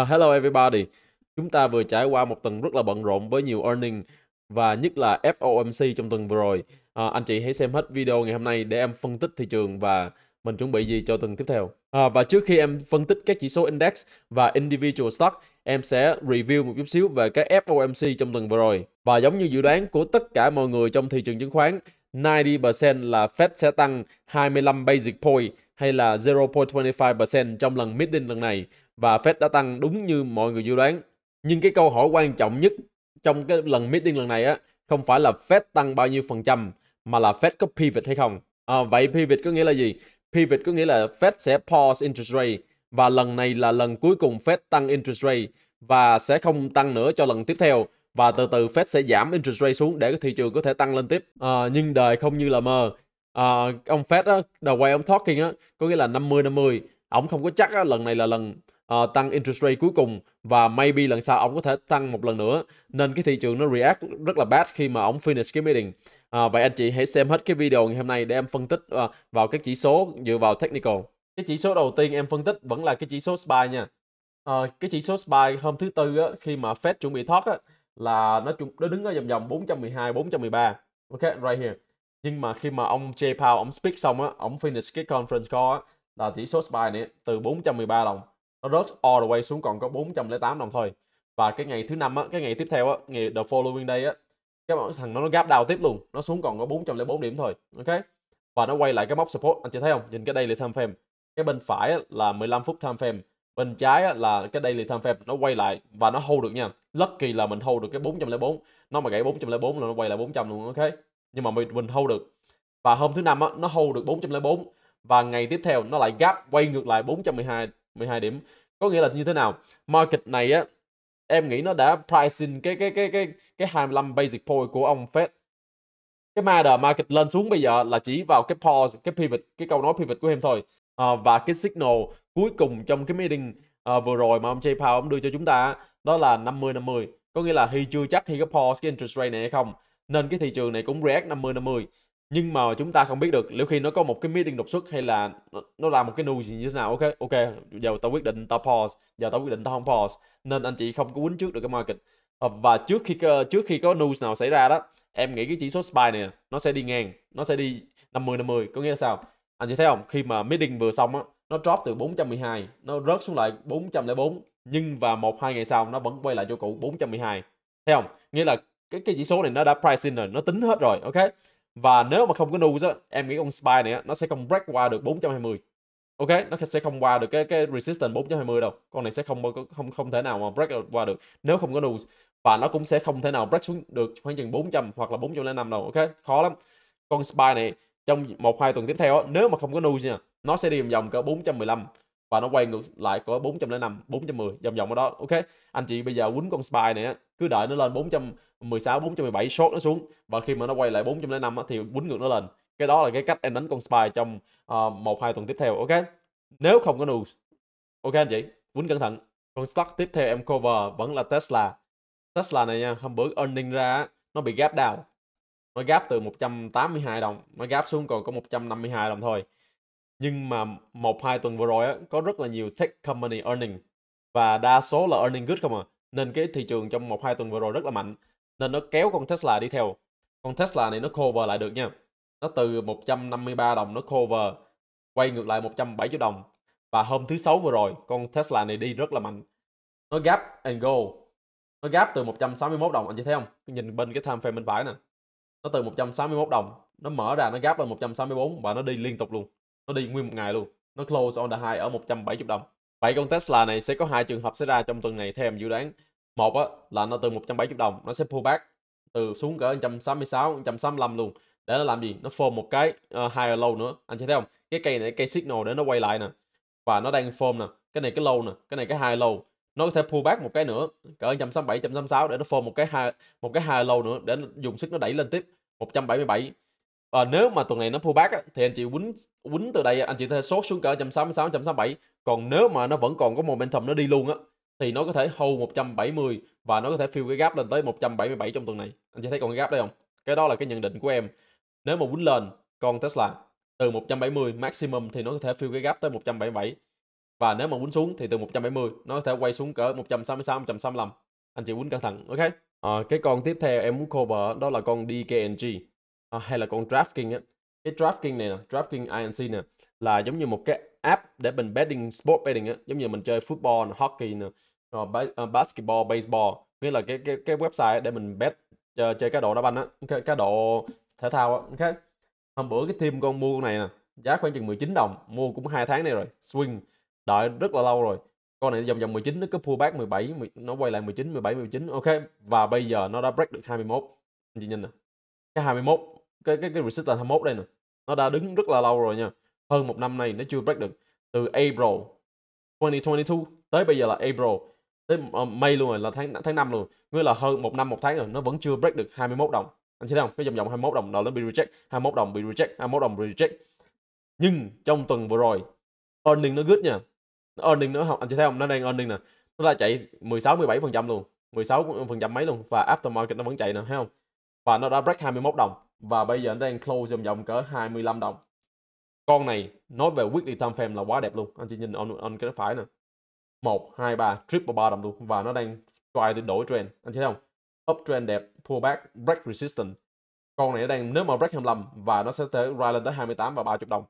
Uh, hello everybody. Chúng ta vừa trải qua một tuần rất là bận rộn với nhiều earning và nhất là FOMC trong tuần vừa rồi. Uh, anh chị hãy xem hết video ngày hôm nay để em phân tích thị trường và mình chuẩn bị gì cho tuần tiếp theo. À, và trước khi em phân tích các chỉ số index và individual stock, em sẽ review một chút xíu về cái FOMC trong tuần vừa rồi. Và giống như dự đoán của tất cả mọi người trong thị trường chứng khoán, 90% là Fed sẽ tăng 25 basic point hay là 0.25% trong lần meeting lần này và Fed đã tăng đúng như mọi người dự đoán. Nhưng cái câu hỏi quan trọng nhất trong cái lần meeting lần này á không phải là Fed tăng bao nhiêu phần trăm mà là Fed có pivot hay không. À, vậy pivot có nghĩa là gì? Pivot có nghĩa là Fed sẽ pause interest rate và lần này là lần cuối cùng Fed tăng interest rate và sẽ không tăng nữa cho lần tiếp theo và từ từ Fed sẽ giảm interest rate xuống để thị trường có thể tăng lên tiếp. À, nhưng đời không như là mơ. À, ông Fed á, đầu quay ông talking á, có nghĩa là 50 50. Ông không có chắc á, lần này là lần Ờ, tăng interest rate cuối cùng và maybe lần sau ông có thể tăng một lần nữa nên cái thị trường nó react rất là bad khi mà ông finish cái meeting uh, vậy anh chị hãy xem hết cái video ngày hôm nay để em phân tích uh, vào các chỉ số dựa vào technical cái chỉ số đầu tiên em phân tích vẫn là cái chỉ số SPY nha uh, cái chỉ số SPY hôm thứ tư á, khi mà Fed chuẩn bị thoát á, là nó nó đứng ở vòng vòng 412 413 ok right here nhưng mà khi mà ông Jay Powell ông speak xong á ông finish cái conference call á, là chỉ số SPY này từ 413 đồng nó rớt all the way xuống còn có 408 đồng thôi và cái ngày thứ năm á cái ngày tiếp theo á ngày the following day á các bạn thằng nó nó gap down tiếp luôn nó xuống còn có 404 điểm thôi ok và nó quay lại cái mốc support anh chị thấy không nhìn cái đây là time frame cái bên phải á, là 15 phút time frame bên trái là cái đây là time frame nó quay lại và nó hold được nha lucky là mình hold được cái 404 nó mà gãy 404 là nó quay lại 400 luôn ok nhưng mà mình, mình hold được và hôm thứ năm á, nó hold được 404 và ngày tiếp theo nó lại gap quay ngược lại 412 12 điểm có nghĩa là như thế nào market này á em nghĩ nó đã pricing cái cái cái cái cái 25 basic point của ông Fed cái matter market lên xuống bây giờ là chỉ vào cái pause cái pivot cái câu nói pivot của em thôi à, và cái signal cuối cùng trong cái meeting à, vừa rồi mà ông Jay Powell ông đưa cho chúng ta đó là 50 50 có nghĩa là hy chưa chắc khi cái pause cái interest rate này hay không nên cái thị trường này cũng react 50 50 nhưng mà chúng ta không biết được nếu khi nó có một cái meeting đột xuất hay là nó, nó làm một cái nuôi gì như thế nào ok ok giờ tao quyết định tao pause giờ tao quyết định tao không pause nên anh chị không có quýnh trước được cái market ờ, và trước khi ờ, trước khi có news nào xảy ra đó em nghĩ cái chỉ số SPY này nó sẽ đi ngang nó sẽ đi 50 50 có nghĩa là sao anh chị thấy không khi mà meeting vừa xong á nó drop từ 412 nó rớt xuống lại 404 nhưng và một hai ngày sau nó vẫn quay lại chỗ cũ 412 thấy không nghĩa là cái cái chỉ số này nó đã pricing rồi nó tính hết rồi ok và nếu mà không có news em nghĩ con spy này nó sẽ không break qua được 420 ok nó sẽ không qua được cái cái resistance 4.20 đâu con này sẽ không không không thể nào mà break qua được nếu không có news và nó cũng sẽ không thể nào break xuống được khoảng chừng 400 hoặc là 405 đâu ok khó lắm con spy này trong một hai tuần tiếp theo nếu mà không có news nha nó sẽ đi vòng vòng cỡ 415 và nó quay ngược lại có 405, 410 vòng vòng ở đó. Ok, anh chị bây giờ quýnh con spy này á, cứ đợi nó lên 416, 417 short nó xuống và khi mà nó quay lại 405 á, thì quýnh ngược nó lên. Cái đó là cái cách em đánh con spy trong uh, hai tuần tiếp theo. Ok. Nếu không có news. Ok anh chị, quýnh cẩn thận. con stock tiếp theo em cover vẫn là Tesla. Tesla này nha, hôm bữa earning ra nó bị gap down. Nó gap từ 182 đồng, nó gap xuống còn có 152 đồng thôi nhưng mà một hai tuần vừa rồi á, có rất là nhiều tech company earning và đa số là earning good không à nên cái thị trường trong một hai tuần vừa rồi rất là mạnh nên nó kéo con Tesla đi theo con Tesla này nó cover lại được nha nó từ 153 đồng nó cover quay ngược lại 170 đồng và hôm thứ sáu vừa rồi con Tesla này đi rất là mạnh nó gap and go nó gap từ 161 đồng anh chị thấy không nhìn bên cái time frame bên phải nè nó từ 161 đồng nó mở ra nó gap lên 164 và nó đi liên tục luôn nó đi nguyên một ngày luôn nó close on the high ở 170 đồng vậy con Tesla này sẽ có hai trường hợp xảy ra trong tuần này theo em dự đoán một á, là nó từ 170 đồng nó sẽ pull back từ xuống cỡ 166 165 luôn để nó làm gì nó form một cái uh, higher low nữa anh sẽ thấy không cái cây này cây signal để nó quay lại nè và nó đang form nè cái này cái low nè cái này cái high low nó có thể pull back một cái nữa cỡ 167 166 để nó form một cái high một cái high low nữa để dùng sức nó đẩy lên tiếp 177 và ờ, nếu mà tuần này nó pullback á, thì anh chị quýnh quýnh từ đây anh chị có thể sốt xuống cỡ 166 167 còn nếu mà nó vẫn còn có momentum nó đi luôn á thì nó có thể hold 170 và nó có thể fill cái gap lên tới 177 trong tuần này anh chị thấy còn cái gap đây không cái đó là cái nhận định của em nếu mà quýnh lên còn Tesla từ 170 maximum thì nó có thể fill cái gap tới 177 và nếu mà quýnh xuống thì từ 170 nó có thể quay xuống cỡ 166 165 anh chị quýnh cẩn thận ok à, cái con tiếp theo em muốn cover đó là con DKNG Ờ, hay là con DraftKings á cái DraftKings này nè DraftKings INC nè là giống như một cái app để mình betting sport betting á giống như mình chơi football nè, hockey nè rồi ờ, ờ, basketball baseball nghĩa là cái cái cái website để mình bet chơi, chơi cá độ đá banh á cái cá độ thể thao á okay. hôm bữa cái team con mua con này nè giá khoảng chừng 19 đồng mua cũng hai tháng này rồi swing đợi rất là lâu rồi con này vòng vòng 19 nó cứ pull pullback 17 nó quay lại 19 17 19 ok và bây giờ nó đã break được 21 anh chị nhìn nè cái 21 cái cái cái resistance 21 đây nè nó đã đứng rất là lâu rồi nha hơn một năm nay nó chưa break được từ April 2022 tới bây giờ là April tới uh, May luôn rồi là tháng tháng 5 luôn nghĩa là hơn một năm một tháng rồi nó vẫn chưa break được 21 đồng anh thấy không cái dòng dòng 21 đồng đó nó bị reject 21 đồng bị reject 21 đồng reject nhưng trong tuần vừa rồi earning nó good nha earning nó học anh chị thấy không nó đang earning nè nó đã chạy 16 17 phần trăm luôn 16 phần trăm mấy luôn và aftermarket nó vẫn chạy nè thấy không và nó đã break 21 đồng và bây giờ nó đang close vòng vòng cỡ 25 đồng con này nói về weekly time frame là quá đẹp luôn anh chị nhìn on, on cái phải nè 1, 2, 3, triple bottom luôn và nó đang try để đổi trend anh thấy không uptrend đẹp pullback break resistance con này nó đang nếu mà break 25 và nó sẽ tới ra lên tới 28 và 30 đồng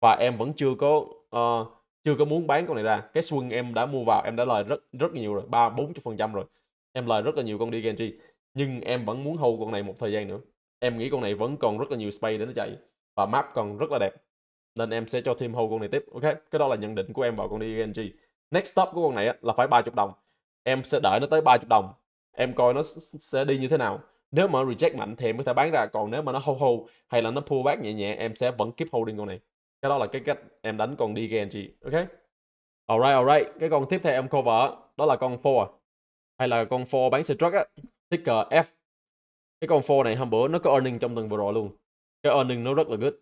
và em vẫn chưa có uh, chưa có muốn bán con này ra cái swing em đã mua vào em đã lời rất rất nhiều rồi ba bốn phần trăm rồi em lời rất là nhiều con đi gantry nhưng em vẫn muốn hold con này một thời gian nữa em nghĩ con này vẫn còn rất là nhiều space để nó chạy và map còn rất là đẹp nên em sẽ cho thêm hold con này tiếp ok cái đó là nhận định của em vào con DNG next stop của con này là phải 30 đồng em sẽ đợi nó tới 30 đồng em coi nó sẽ đi như thế nào nếu mà reject mạnh thì em có thể bán ra còn nếu mà nó hold hold hay là nó pull back nhẹ nhẹ em sẽ vẫn keep holding con này cái đó là cái cách em đánh con DNG ok alright alright cái con tiếp theo em cover đó là con 4 hay là con 4 bán xe á ticker F cái con phô này hôm bữa nó có earning trong tuần vừa rồi luôn cái earning nó rất là good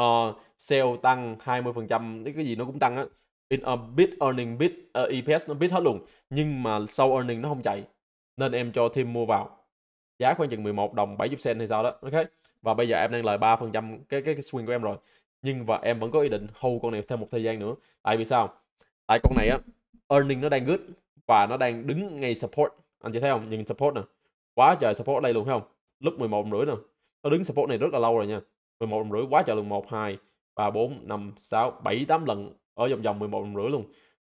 uh, sale tăng 20% cái gì nó cũng tăng á in a ờ, bit earning bit uh, ờ, EPS nó bit hết luôn nhưng mà sau earning nó không chạy nên em cho thêm mua vào giá khoảng chừng 11 đồng 70 cent hay sao đó ok và bây giờ em đang lời 3% cái, cái cái swing của em rồi nhưng và em vẫn có ý định hold con này thêm một thời gian nữa tại vì sao tại con này á earning nó đang good và nó đang đứng ngay support anh chị thấy không nhìn support nè quá trời support đây luôn thấy không lúc 11 rưỡi nè nó đứng support này rất là lâu rồi nha 11 rưỡi quá trời lần 1 2 3 4 5 6 7 8 lần ở vòng vòng 11 rưỡi luôn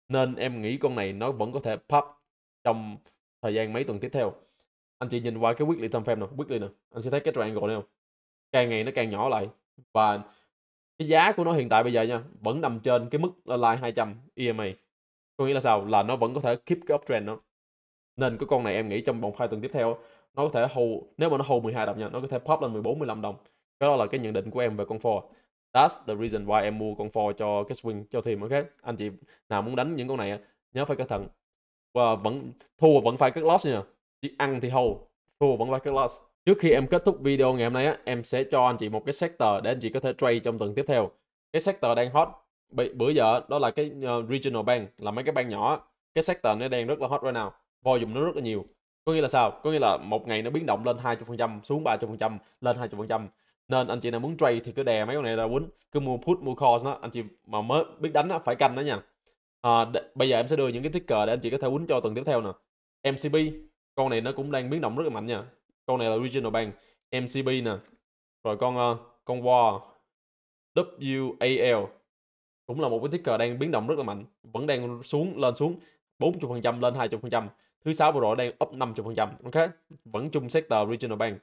nên em nghĩ con này nó vẫn có thể pop trong thời gian mấy tuần tiếp theo anh chị nhìn qua cái weekly time frame nè weekly nè anh sẽ thấy cái triangle này không càng ngày nó càng nhỏ lại và cái giá của nó hiện tại bây giờ nha vẫn nằm trên cái mức là line 200 EMA có nghĩa là sao là nó vẫn có thể keep cái uptrend nó nên cái con này em nghĩ trong vòng hai tuần tiếp theo nó có thể hold nếu mà nó hold 12 đồng nha nó có thể pop lên 14 15 đồng cái đó là cái nhận định của em về con for That's the reason why em mua con for cho cái swing cho team ok anh chị nào muốn đánh những con này nhớ phải cẩn thận và vẫn thua vẫn phải cất loss nha chỉ ăn thì hold thua vẫn phải cất loss trước khi em kết thúc video ngày hôm nay á, em sẽ cho anh chị một cái sector để anh chị có thể trade trong tuần tiếp theo cái sector đang hot bữa giờ đó là cái ờ, regional bank là mấy cái bank nhỏ cái sector nó đang rất là hot right now dùng nó rất là nhiều có nghĩa là sao có nghĩa là một ngày nó biến động lên phần trăm xuống phần trăm lên phần trăm nên anh chị nào muốn trade thì cứ đè mấy con này ra quýnh cứ mua put mua call đó anh chị mà mới biết đánh á phải canh đó nha à, đ- bây giờ em sẽ đưa những cái ticker để anh chị có thể quýnh cho tuần tiếp theo nè MCB con này nó cũng đang biến động rất là mạnh nha con này là regional bank MCB nè rồi con uh, con WAR WAL cũng là một cái ticker đang biến động rất là mạnh vẫn đang xuống lên xuống 40% lên phần trăm thứ sáu vừa rồi đang up 50% ok vẫn chung sector regional bank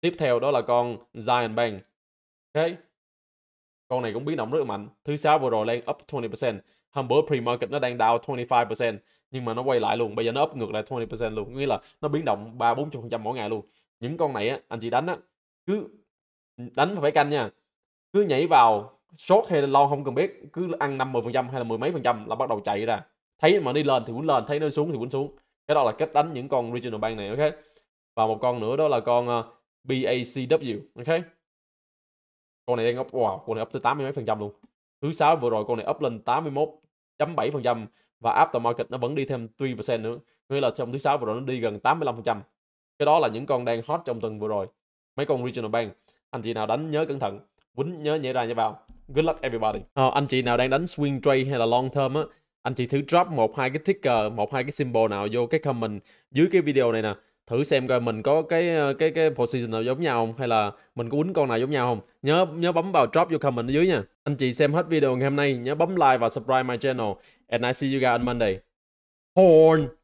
tiếp theo đó là con Zion Bank ok con này cũng biến động rất là mạnh thứ sáu vừa rồi đang up 20% hôm bữa pre-market nó đang down 25% nhưng mà nó quay lại luôn bây giờ nó up ngược lại 20% luôn nghĩa là nó biến động 3 40% mỗi ngày luôn những con này á, anh chị đánh á, cứ đánh phải canh nha cứ nhảy vào short hay là long không cần biết cứ ăn 50% hay là mười mấy phần trăm là bắt đầu chạy ra thấy mà đi lên thì quýnh lên thấy nó xuống thì quýnh xuống cái đó là cách đánh những con regional bank này ok và một con nữa đó là con uh, ờ, BACW ok con này đang up wow con này up tới 80 mấy phần trăm luôn thứ sáu vừa rồi con này up lên 81.7 phần trăm và aftermarket nó vẫn đi thêm 3% nữa nghĩa là trong thứ sáu vừa rồi nó đi gần 85 phần trăm cái đó là những con đang hot trong tuần vừa rồi mấy con regional bank anh chị nào đánh nhớ cẩn thận quýnh nhớ nhảy ra nhảy vào good luck everybody à, anh chị nào đang đánh swing trade hay là long term á anh chị thử drop một hai cái ticker một hai cái symbol nào vô cái comment dưới cái video này nè thử xem coi mình có cái ờ, cái cái position nào giống nhau không hay là mình có quýnh con nào giống nhau không nhớ nhớ bấm vào drop vô comment ở dưới nha anh chị xem hết video ngày hôm nay nhớ bấm like và subscribe my channel and I see you guys on Monday horn